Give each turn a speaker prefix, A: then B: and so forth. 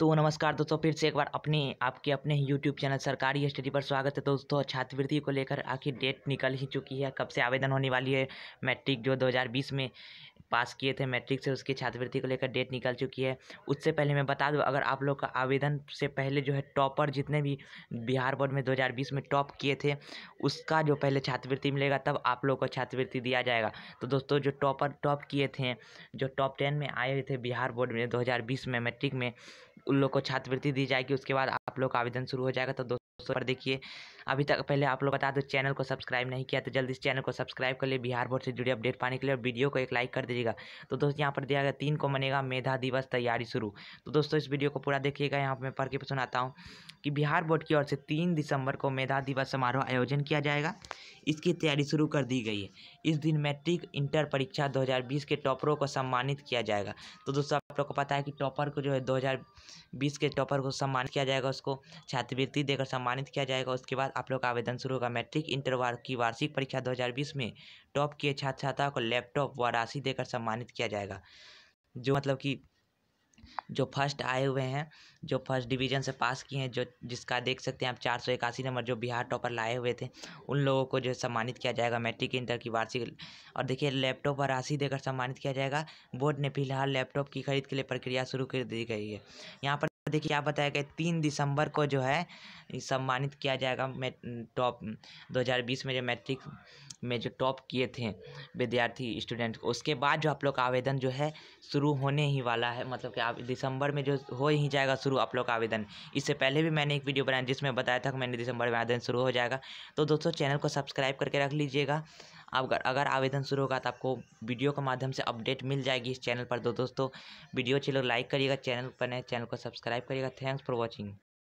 A: तो नमस्कार दोस्तों फिर से एक बार अपने आपके अपने यूट्यूब चैनल सरकारी स्टडी पर स्वागत है दोस्तों छात्रवृत्ति को लेकर आखिर डेट निकल ही चुकी है कब से आवेदन होने वाली है मैट्रिक जो 2020 में पास किए थे मैट्रिक से उसकी छात्रवृत्ति को लेकर डेट निकल चुकी है उससे पहले मैं बता दूँ अगर आप लोग का आवेदन से पहले जो है टॉपर जितने भी बिहार बोर्ड में दो में टॉप किए थे उसका जो पहले छात्रवृत्ति मिलेगा तब आप लोग को छात्रवृत्ति दिया जाएगा तो दोस्तों जो टॉपर टॉप किए थे जो टॉप टेन में आए थे बिहार बोर्ड में दो में मैट्रिक में उन लोग को छात्रवृत्ति दी जाएगी उसके बाद आप लोग का आवेदन शुरू हो जाएगा तो दोस्तों पर देखिए अभी तक पहले आप लोग बता दो चैनल को सब्सक्राइब नहीं किया तो जल्दी इस चैनल को सब्सक्राइब कर लिए बिहार बोर्ड से जुड़े अपडेट पाने के लिए और वीडियो को एक लाइक कर दीजिएगा तो दोस्तों यहाँ पर दिया गया तीन को मनेगा मेधा दिवस तैयारी शुरू तो दोस्तों इस वीडियो को पूरा देखिएगा यहाँ पर मैं पढ़ के सुनाता हूँ कि बिहार बोर्ड की ओर से तीन दिसंबर को मेधा दिवस समारोह आयोजन किया जाएगा इसकी तैयारी शुरू कर दी गई है इस दिन मैट्रिक इंटर परीक्षा दो के टॉपरों को सम्मानित किया जाएगा तो दोस्तों आप लोग को पता है कि टॉपर को जो है 2020 के टॉपर को सम्मानित किया जाएगा उसको छात्रवृत्ति देकर सम्मानित किया जाएगा उसके बाद आप लोग का आवेदन शुरू होगा मैट्रिक इंटर की वार्षिक परीक्षा 2020 में टॉप किए छात्र छात्राओं को लैपटॉप व राशि देकर सम्मानित किया जाएगा जो मतलब कि जो फर्स्ट आए हुए हैं जो फर्स्ट डिवीजन से पास किए हैं जो जिसका देख सकते हैं आप चार सौ इक्यासी नंबर जो बिहार टॉपर लाए हुए थे उन लोगों को जो है सम्मानित किया जाएगा मैट्रिक इंटर की वार्षिक और देखिए लैपटॉप और राशि देकर सम्मानित किया जाएगा बोर्ड ने फिलहाल लैपटॉप की खरीद के लिए प्रक्रिया शुरू कर दी गई है यहाँ पर देखिए यहाँ बताया गया तीन दिसंबर को जो है सम्मानित किया जाएगा मैं टॉप 2020 में जो मैट्रिक में जो टॉप किए थे विद्यार्थी स्टूडेंट उसके बाद जो आप लोग का आवेदन जो है शुरू होने ही वाला है मतलब कि आप दिसंबर में जो हो ही जाएगा शुरू आप लोग का आवेदन इससे पहले भी मैंने एक वीडियो बनाया जिसमें बताया था कि मैंने दिसंबर में आवेदन शुरू हो जाएगा तो दोस्तों चैनल को सब्सक्राइब करके रख लीजिएगा अब अगर आवेदन शुरू होगा तो आपको वीडियो के माध्यम से अपडेट मिल जाएगी इस चैनल पर तो दोस्तों वीडियो अच्छी लोग तो लाइक करिएगा चैनल पर नए चैनल को सब्सक्राइब करिएगा थैंक्स फॉर वॉचिंग